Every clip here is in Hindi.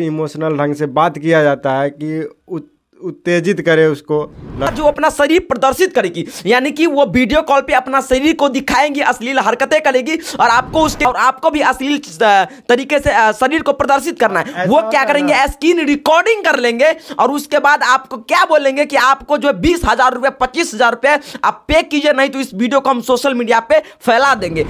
ही इमोशनल ढंग से बात किया जाता है कि उत्तेजित करे उसको जो अपना शरीर प्रदर्शित करेगी यानी कि वो वीडियो कॉल पे अपना शरीर को दिखाएंगी अश्लील हरकतें करेगी और आपको उसके और आपको भी अश्लील तरीके से शरीर को प्रदर्शित करना है वो क्या करेंगे स्क्रीन रिकॉर्डिंग कर लेंगे और उसके बाद आपको क्या बोलेंगे कि आपको जो बीस हजार रुपये पच्चीस हजार रुपये आप पे कीजिए नहीं तो इस वीडियो को हम सोशल मीडिया पे फैला देंगे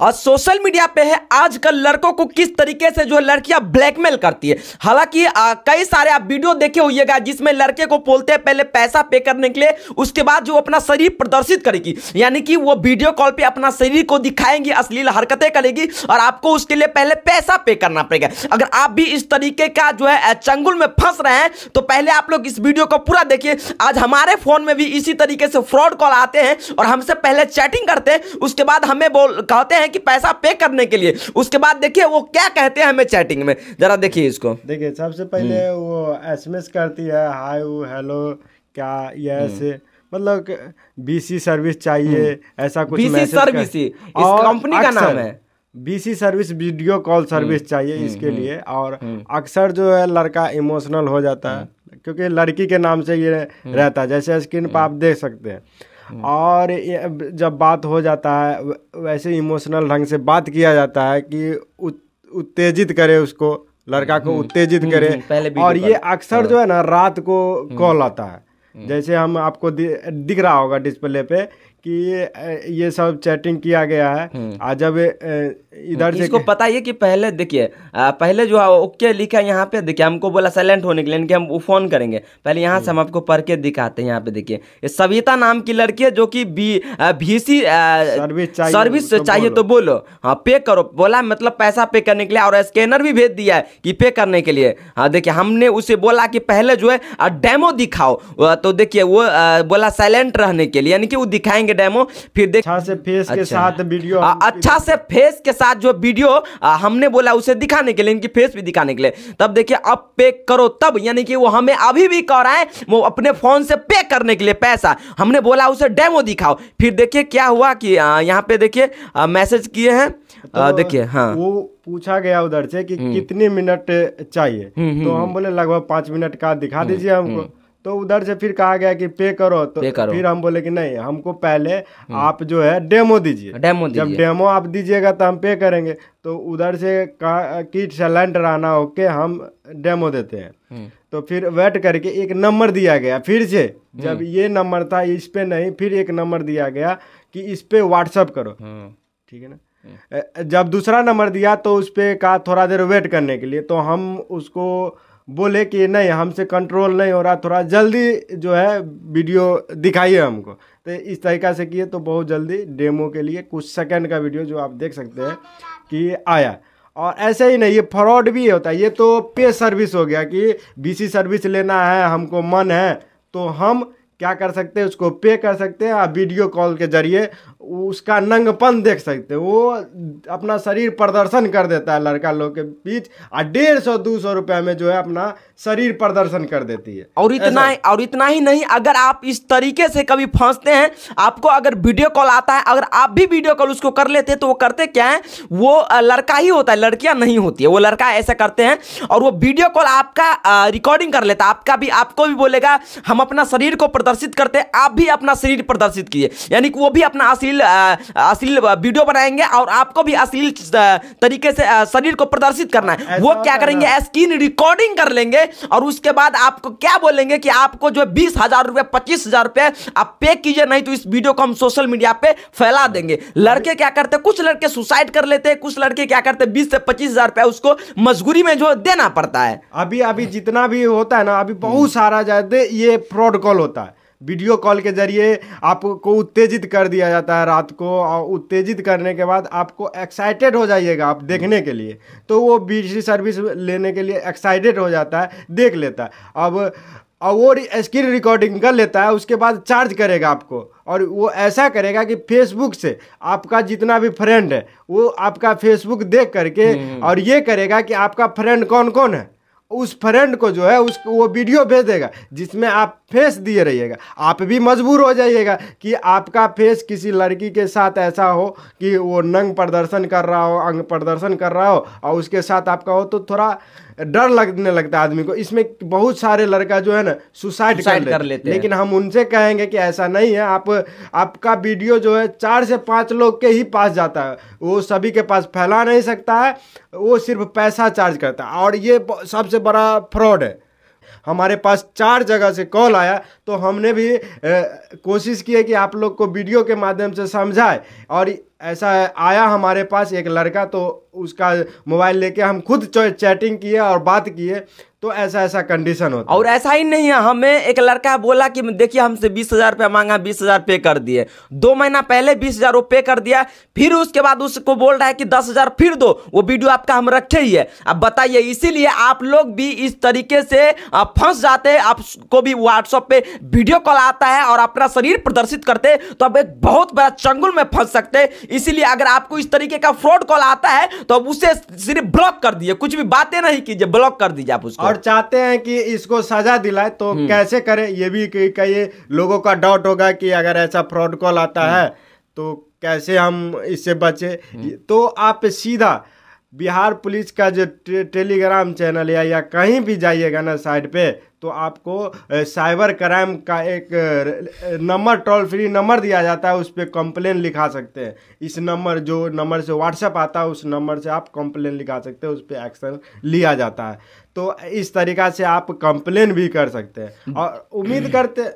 और सोशल मीडिया पे है आजकल लड़कों को किस तरीके से जो है लड़कियां ब्लैकमेल करती है हालांकि कई सारे आप वीडियो देखे होइएगा जिसमें लड़के को बोलते हैं पहले पैसा पे करने के लिए उसके बाद जो अपना शरीर प्रदर्शित करेगी यानी कि वो वीडियो कॉल पे अपना शरीर को दिखाएंगी अश्लील हरकतें करेगी और आपको उसके लिए पहले पैसा पे करना पड़ेगा अगर आप भी इस तरीके का जो है चंगुल में फंस रहे हैं तो पहले आप लोग इस वीडियो को पूरा देखिए आज हमारे फोन में भी इसी तरीके से फ्रॉड कॉल आते हैं और हमसे पहले चैटिंग करते हैं उसके बाद हमें बोल कहते हैं हैं कि पैसा पे करने के लिए उसके बाद देखिए वो क्या कहते हैं हमें चैटिंग में जरा देखिए इसको देखिए सबसे पहले हम्म। वो एसएमएस करती है हाय हेलो क्या यस हम्म। मतलब बीसी सर्विस चाहिए हम्म। ऐसा कुछ बीसी सर्विस कंपनी का नाम है BC service video call service चाहिए इसके लिए और अक्सर जो है लड़का इमोशनल हो जाता है क्योंकि लड़की के नाम से ये रहता है जैसे स्क्रीन पर आप देख सकते हैं हम्म। और जब बात हो जाता है वैसे इमोशनल ढंग से बात किया जाता है कि उत्तेजित करे उसको लड़का को हम्म, हम्म, उत्तेजित करे और ये अक्सर हाँ। जो है ना रात को कॉल आता है हम्म। जैसे हम आपको दिख रहा होगा डिस्प्ले पे कि ये सब चैटिंग किया गया है हम्म। आज जब इधर हम्म, से इसको पता है कि पहले देखिए पहले जो ओके लिखा है यहाँ पे देखिए हमको बोला साइलेंट होने के लिए इनके हम फोन करेंगे पहले यहाँ से हम आपको पढ़ के दिखाते हैं यहाँ पे देखिए ये सविता नाम की लड़की है जो कि बी सी सर्विस चाहिए सर्विस तो चाहिए तो बोलो हाँ पे करो बोला मतलब पैसा पे करने के लिए और स्कैनर भी भेज दिया है कि पे करने के लिए हाँ देखिए हमने उसे बोला कि पहले जो है डेमो दिखाओ तो तो देखिए वो आ, बोला साइलेंट रहने के लिए यानी कि वो दिखाएंगे डेमो फिर देख अच्छा से फेस अच्छा, के साथ वीडियो अच्छा से फेस के साथ जो वीडियो आ, हमने बोला उसे दिखाने के लिए इनकी फेस भी दिखाने के लिए तब देखिए अब पे करो तब यानी कि वो हमें अभी भी कह रहा है वो अपने फोन से पे करने के लिए पैसा हमने बोला उसे डेमो दिखाओ फिर देखिए क्या हुआ कि यहाँ पे देखिए मैसेज किए हैं तो देखिए हाँ वो पूछा गया उधर से कि हम्म। कितने मिनट चाहिए हम्म, हम्म, तो हम बोले लगभग पांच मिनट का दिखा दीजिए हमको तो उधर से फिर कहा गया कि पे करो तो पे करो। फिर हम बोले कि नहीं हमको पहले हम्म। आप जो है डेमो दीजिए डेमो जब डेमो आप दीजिएगा तो हम पे करेंगे तो उधर से किट से सैलेंट आना होके हम डेमो देते हैं हम्म। तो फिर वेट करके एक नंबर दिया गया फिर से हम्म। जब ये नंबर था इस पे नहीं फिर एक नंबर दिया गया कि इस पे व्हाट्सअप करो ठीक है ना जब दूसरा नंबर दिया तो उस पर कहा थोड़ा देर वेट करने के लिए तो हम उसको बोले कि नहीं हमसे कंट्रोल नहीं हो रहा थोड़ा जल्दी जो है वीडियो दिखाइए हमको तो इस तरीका से किए तो बहुत जल्दी डेमो के लिए कुछ सेकंड का वीडियो जो आप देख सकते हैं कि आया और ऐसे ही नहीं ये फ्रॉड भी होता है ये तो पे सर्विस हो गया कि बीसी सर्विस लेना है हमको मन है तो हम क्या कर सकते हैं उसको पे कर सकते हैं आप वीडियो कॉल के जरिए उसका नंगपन देख सकते वो अपना शरीर प्रदर्शन कर देता है लड़का लोग के बीच और डेढ़ सौ दो सौ रुपया में जो है अपना शरीर प्रदर्शन कर देती है और इतना ही और इतना ही नहीं अगर आप इस तरीके से कभी फंसते हैं आपको अगर वीडियो कॉल आता है अगर आप भी वीडियो कॉल उसको कर लेते हैं तो वो करते क्या है वो लड़का ही होता है लड़कियां नहीं होती है वो लड़का ऐसा करते हैं और वो वीडियो कॉल आपका रिकॉर्डिंग कर लेता है आपका भी आपको भी बोलेगा हम अपना शरीर को प्रदर्शित करते हैं आप भी अपना शरीर प्रदर्शित किए यानी कि वो भी अपना अश्लील अश्लील अश्लील वीडियो बनाएंगे और आपको भी अश्लील तरीके से शरीर को प्रदर्शित करना है वो क्या करेंगे स्क्रीन रिकॉर्डिंग कर लेंगे और उसके बाद आपको क्या बोलेंगे कि आपको जो बीस हजार रुपये पच्चीस हजार रुपये आप पे कीजिए नहीं तो इस वीडियो को हम सोशल मीडिया पे फैला देंगे लड़के क्या करते कुछ लड़के सुसाइड कर लेते हैं कुछ लड़के क्या करते बीस से पच्चीस हजार रुपया उसको मजबूरी में जो देना पड़ता है अभी अभी जितना भी होता है ना अभी बहुत सारा ये प्रोटोकॉल होता है वीडियो कॉल के ज़रिए आपको उत्तेजित कर दिया जाता है रात को और उत्तेजित करने के बाद आपको एक्साइटेड हो जाइएगा आप देखने के लिए तो वो बिजली सर्विस लेने के लिए एक्साइटेड हो जाता है देख लेता है अब और वो स्क्रीन रिकॉर्डिंग कर लेता है उसके बाद चार्ज करेगा आपको और वो ऐसा करेगा कि फेसबुक से आपका जितना भी फ्रेंड है वो आपका फेसबुक देख करके हम्म। और ये करेगा कि आपका फ्रेंड कौन कौन है उस फ्रेंड को जो है उस वो वीडियो भेज देगा जिसमें आप फेस दिए रहिएगा आप भी मजबूर हो जाइएगा कि आपका फेस किसी लड़की के साथ ऐसा हो कि वो नंग प्रदर्शन कर रहा हो अंग प्रदर्शन कर रहा हो और उसके साथ आपका हो तो थोड़ा डर लगने लगता है आदमी को इसमें बहुत सारे लड़का जो है ना सुसाइड कर, ले। कर लेते लेकिन हम उनसे कहेंगे कि ऐसा नहीं है आप आपका वीडियो जो है चार से पाँच लोग के ही पास जाता है वो सभी के पास फैला नहीं सकता है वो सिर्फ पैसा चार्ज करता है और ये सबसे बड़ा फ्रॉड है हमारे पास चार जगह से कॉल आया तो हमने भी ए, कोशिश की है कि आप लोग को वीडियो के माध्यम से समझाए और ऐसा आया हमारे पास एक लड़का तो उसका मोबाइल लेके हम खुद चैटिंग किए और बात किए तो ऐसा ऐसा कंडीशन होता और ऐसा ही नहीं है हमें एक लड़का बोला कि देखिए हमसे बीस हज़ार रुपया मांगा बीस हज़ार पे कर दिए दो महीना पहले बीस हज़ार वो पे कर दिया फिर उसके बाद उसको बोल रहा है कि दस हज़ार फिर दो वो वीडियो आपका हम रखे ही है अब बताइए इसीलिए आप लोग भी इस तरीके से फंस जाते हैं आपको भी व्हाट्सअप पे वीडियो कॉल आता है और अपना शरीर प्रदर्शित करते तो आप एक बहुत बड़ा चंगुल में फंस सकते इसीलिए अगर आपको इस तरीके का फ्रॉड कॉल आता है तो अब उसे सिर्फ ब्लॉक कर दिए कुछ भी बातें नहीं कीजिए ब्लॉक कर दीजिए आप उसको और चाहते हैं कि इसको सजा दिलाए तो हम्म। कैसे करें ये भी कई लोगों का डाउट होगा कि अगर ऐसा फ्रॉड कॉल आता हम्म। है तो कैसे हम इससे बचे हम्म। तो आप सीधा बिहार पुलिस का जो टे, टेलीग्राम चैनल है या कहीं भी जाइएगा ना साइड पे तो आपको साइबर क्राइम का एक नंबर टोल फ्री नंबर दिया जाता है उस पर कंप्लेन लिखा सकते हैं इस नंबर जो नंबर से व्हाट्सएप आता है उस नंबर से आप कंप्लेन लिखा सकते हैं उस पर एक्शन लिया जाता है तो इस तरीका से आप कंप्लेन भी कर सकते हैं और उम्मीद करते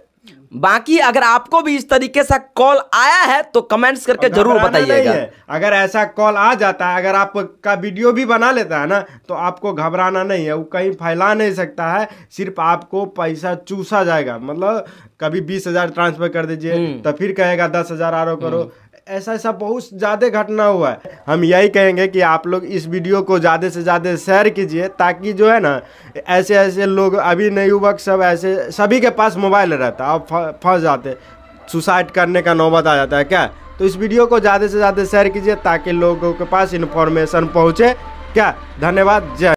बाकी अगर आपको भी इस तरीके से कॉल आया है तो कमेंट्स करके जरूर बताइएगा अगर ऐसा कॉल आ जाता है अगर आपका वीडियो भी बना लेता है ना तो आपको घबराना नहीं है वो कहीं फैला नहीं सकता है सिर्फ आपको पैसा चूसा जाएगा मतलब कभी बीस हजार ट्रांसफर कर दीजिए हम्म। तो फिर कहेगा दस हजार आरो करो हम्म। ऐसा ऐसा बहुत ज़्यादा घटना हुआ है हम यही कहेंगे कि आप लोग इस वीडियो को ज़्यादा से ज़्यादा शेयर कीजिए ताकि जो है ना ऐसे ऐसे लोग अभी नए युवक सब ऐसे सभी के पास मोबाइल रहता और फंस जाते सुसाइड करने का नौबत आ जाता है क्या तो इस वीडियो को ज़्यादा से ज़्यादा शेयर कीजिए ताकि लोगों के पास इन्फॉर्मेशन पहुँचे क्या धन्यवाद जय